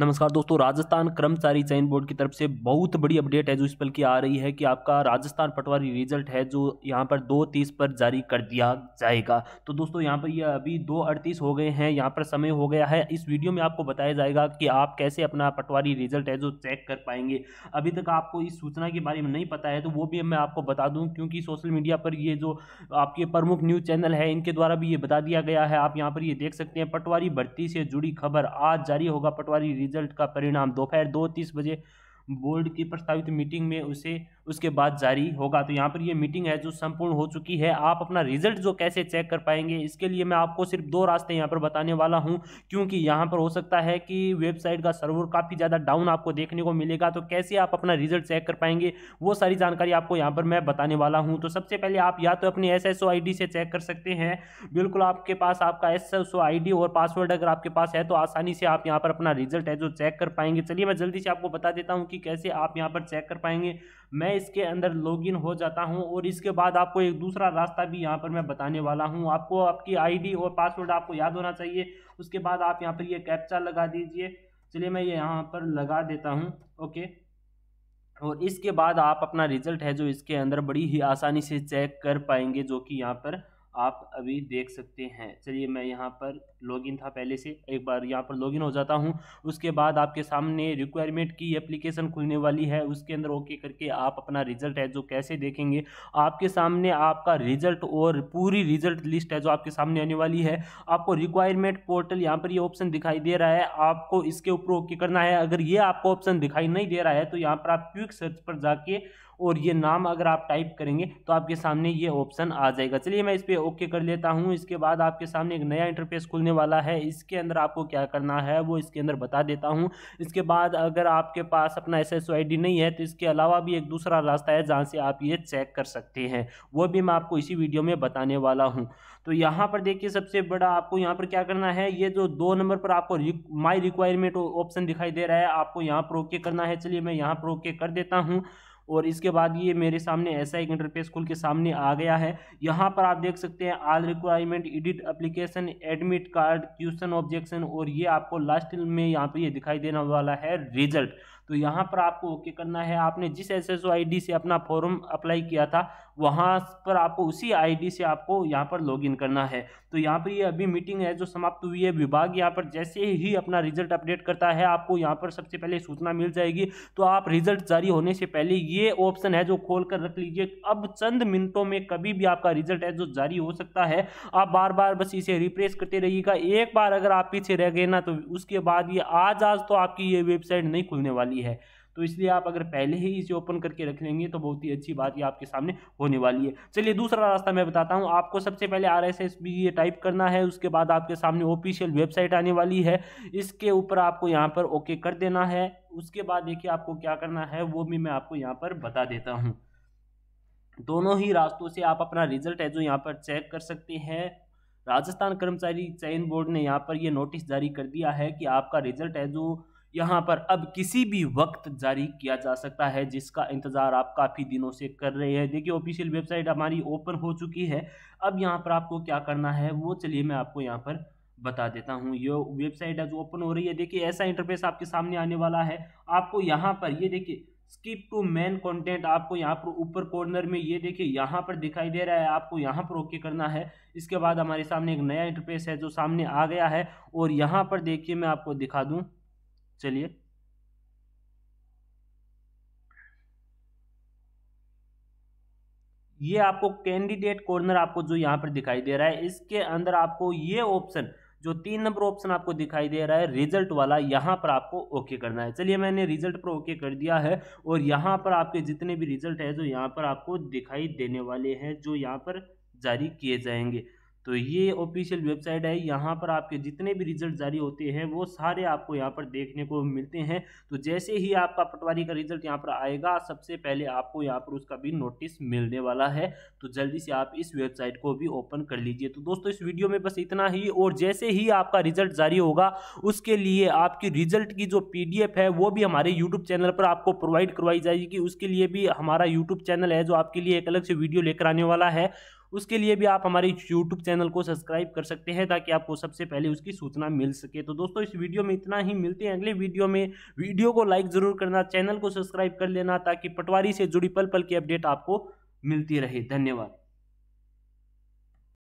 नमस्कार दोस्तों राजस्थान कर्मचारी चयन बोर्ड की तरफ से बहुत बड़ी अपडेट है जो इस पल की आ रही है कि आपका राजस्थान पटवारी रिजल्ट है जो यहाँ पर दो तीस पर जारी कर दिया जाएगा तो दोस्तों यहाँ पर ये यह अभी दो अड़तीस हो गए हैं यहाँ पर समय हो गया है इस वीडियो में आपको बताया जाएगा कि आप कैसे अपना पटवारी रिजल्ट है जो चेक कर पाएंगे अभी तक आपको इस सूचना के बारे में नहीं पता है तो वो भी मैं आपको बता दूँ क्योंकि सोशल मीडिया पर ये जो आपके प्रमुख न्यूज़ चैनल है इनके द्वारा भी ये बता दिया गया है आप यहाँ पर ये देख सकते हैं पटवारी भर्ती से जुड़ी खबर आज जारी होगा पटवारी रिजल्ट का परिणाम दोपहर दो तीस बजे बोर्ड की प्रस्तावित मीटिंग में उसे उसके बाद जारी होगा तो यहाँ पर ये मीटिंग है जो संपूर्ण हो चुकी है आप अपना रिजल्ट जो कैसे चेक कर पाएंगे इसके लिए मैं आपको सिर्फ दो रास्ते यहाँ पर बताने वाला हूँ क्योंकि यहाँ पर हो सकता है कि वेबसाइट का सर्वर काफ़ी ज़्यादा डाउन आपको देखने को मिलेगा तो कैसे आप अपना रिजल्ट चेक कर पाएंगे वो सारी जानकारी आपको यहाँ पर मैं बताने वाला हूँ तो सबसे पहले आप या तो अपनी एस एस से चेक कर सकते हैं बिल्कुल आपके पास आपका एस एस और पासवर्ड अगर आपके पास है तो आसानी से आप यहाँ पर अपना रिजल्ट है जो चेक कर पाएंगे चलिए मैं जल्दी से आपको बता देता हूँ कि कैसे आप यहाँ पर चेक कर पाएंगे मैं इसके अंदर लॉगिन हो जाता हूँ और इसके बाद आपको एक दूसरा रास्ता भी यहाँ पर मैं बताने वाला हूँ आपको आपकी आईडी और पासवर्ड आपको याद होना चाहिए उसके बाद आप यहाँ पर ये यह कैप्चा लगा दीजिए चलिए मैं ये यहाँ पर लगा देता हूँ ओके और इसके बाद आप अपना रिजल्ट है जो इसके अंदर बड़ी ही आसानी से चेक कर पाएंगे जो कि यहाँ पर आप अभी देख सकते हैं चलिए मैं यहाँ पर लॉगिन था पहले से एक बार यहाँ पर लॉगिन हो जाता हूँ उसके बाद आपके सामने रिक्वायरमेंट की एप्लीकेशन खुलने वाली है उसके अंदर ओके करके आप अपना रिजल्ट है जो कैसे देखेंगे आपके सामने आपका रिजल्ट और पूरी रिजल्ट लिस्ट है जो आपके सामने आने वाली है आपको रिक्वायरमेंट पोर्टल यहाँ पर ये यह ऑप्शन दिखाई दे रहा है आपको इसके ऊपर ओके करना है अगर ये आपको ऑप्शन दिखाई नहीं दे रहा है तो यहाँ पर आप क्विक सर्च पर जाके और ये नाम अगर आप टाइप करेंगे तो आपके सामने ये ऑप्शन आ जाएगा चलिए मैं इस पर ओके कर लेता हूँ इसके बाद आपके सामने एक नया इंटरफेस खुलने वाला है इसके अंदर आपको क्या करना है वो इसके अंदर बता देता हूँ इसके बाद अगर आपके पास अपना एस एस नहीं है तो इसके अलावा भी एक दूसरा रास्ता है जहाँ से आप ये चेक कर सकते हैं वो भी मैं आपको इसी वीडियो में बताने वाला हूँ तो यहाँ पर देखिए सबसे बड़ा आपको यहाँ पर क्या करना है ये जो दो नंबर पर आपको माई रिक्वायरमेंट ऑप्शन दिखाई दे रहा है आपको यहाँ पर ओके करना है चलिए मैं यहाँ पर ओके कर देता हूँ और इसके बाद ये मेरे सामने ऐसा एक इंटरफेस खुल के सामने आ गया है यहाँ पर आप देख सकते हैं all requirement edit application admit card question objection और ये आपको लास्ट में यहाँ पर ये दिखाई देने वाला है रिजल्ट तो यहाँ पर आपको ओके करना है आपने जिस एस एस से अपना फॉर्म अप्लाई किया था वहाँ पर आपको उसी आईडी से आपको यहाँ पर लॉगिन करना है तो यहाँ पर ये अभी मीटिंग है जो समाप्त हुई है विभाग यहाँ पर जैसे ही अपना रिजल्ट अपडेट करता है आपको यहाँ पर सबसे पहले सूचना मिल जाएगी तो आप रिजल्ट जारी होने से पहले ये ऑप्शन है जो खोल कर रख लीजिए अब चंद मिनटों में कभी भी आपका रिजल्ट है जो जारी हो सकता है आप बार बार बस इसे रिप्रेस करते रहिएगा एक बार अगर आप पीछे रह गए ना तो उसके बाद ये आज आज तो आपकी ये वेबसाइट नहीं खुलने वाली वाली है तो इसलिए आप अगर पहले ही इसे ओपन करके रख लेंगे तो बहुत ही अच्छी बात ये आपके सामने होने वाली है चलिए दूसरा रास्ता मैं बताता हूँ आपको सबसे पहले आर एस एस बी ये टाइप करना है उसके बाद आपके सामने ऑफिशियल वेबसाइट आने वाली है इसके ऊपर आपको यहाँ पर ओके कर देना है उसके बाद देखिए आपको क्या करना है वो भी मैं आपको यहाँ पर बता देता हूँ दोनों ही रास्तों से आप अपना रिजल्ट है जो यहाँ पर चेक कर सकते हैं राजस्थान कर्मचारी चयन बोर्ड ने यहाँ पर यह नोटिस जारी कर दिया है कि आपका रिजल्ट है जो यहाँ पर अब किसी भी वक्त जारी किया जा सकता है जिसका इंतज़ार आप काफ़ी दिनों से कर रहे हैं देखिए ऑफिशियल वेबसाइट हमारी ओपन हो चुकी है अब यहाँ पर आपको क्या करना है वो चलिए मैं आपको यहाँ पर बता देता हूँ ये वेबसाइट है जो ओपन हो रही है देखिए ऐसा इंटरफेस आपके सामने आने वाला है आपको यहाँ पर ये देखिए स्किप टू मेन कंटेंट आपको यहाँ पर ऊपर कॉर्नर में ये देखिए यहाँ पर दिखाई दे रहा है आपको यहाँ पर ओके करना है इसके बाद हमारे सामने एक नया इंटरफेस है जो सामने आ गया है और यहाँ पर देखिए मैं आपको दिखा दूँ चलिए ये आपको कैंडिडेट कॉर्नर आपको जो यहाँ पर दिखाई दे रहा है इसके अंदर आपको ये ऑप्शन जो तीन नंबर ऑप्शन आपको दिखाई दे रहा है रिजल्ट वाला यहाँ पर आपको ओके करना है चलिए मैंने रिजल्ट पर ओके कर दिया है और यहाँ पर आपके जितने भी रिजल्ट है जो यहाँ पर आपको दिखाई देने वाले हैं जो यहाँ पर जारी किए जाएंगे तो ये ऑफिशियल वेबसाइट है यहाँ पर आपके जितने भी रिजल्ट जारी होते हैं वो सारे आपको यहाँ पर देखने को मिलते हैं तो जैसे ही आपका पटवारी का रिजल्ट यहाँ पर आएगा सबसे पहले आपको यहाँ पर उसका भी नोटिस मिलने वाला है तो जल्दी से आप इस वेबसाइट को भी ओपन कर लीजिए तो दोस्तों इस वीडियो में बस इतना ही और जैसे ही आपका रिजल्ट जारी होगा उसके लिए आपकी रिजल्ट की जो पी है वो भी हमारे यूट्यूब चैनल पर आपको प्रोवाइड करवाई जाएगी उसके लिए भी हमारा यूट्यूब चैनल है जो आपके लिए एक अलग से वीडियो लेकर आने वाला है उसके लिए भी आप हमारे यूट्यूब चैनल को सब्सक्राइब कर सकते हैं ताकि आपको सबसे पहले उसकी सूचना मिल सके तो दोस्तों इस वीडियो में इतना ही मिलते हैं अगले वीडियो में वीडियो को लाइक ज़रूर करना चैनल को सब्सक्राइब कर लेना ताकि पटवारी से जुड़ी पल पल की अपडेट आपको मिलती रहे धन्यवाद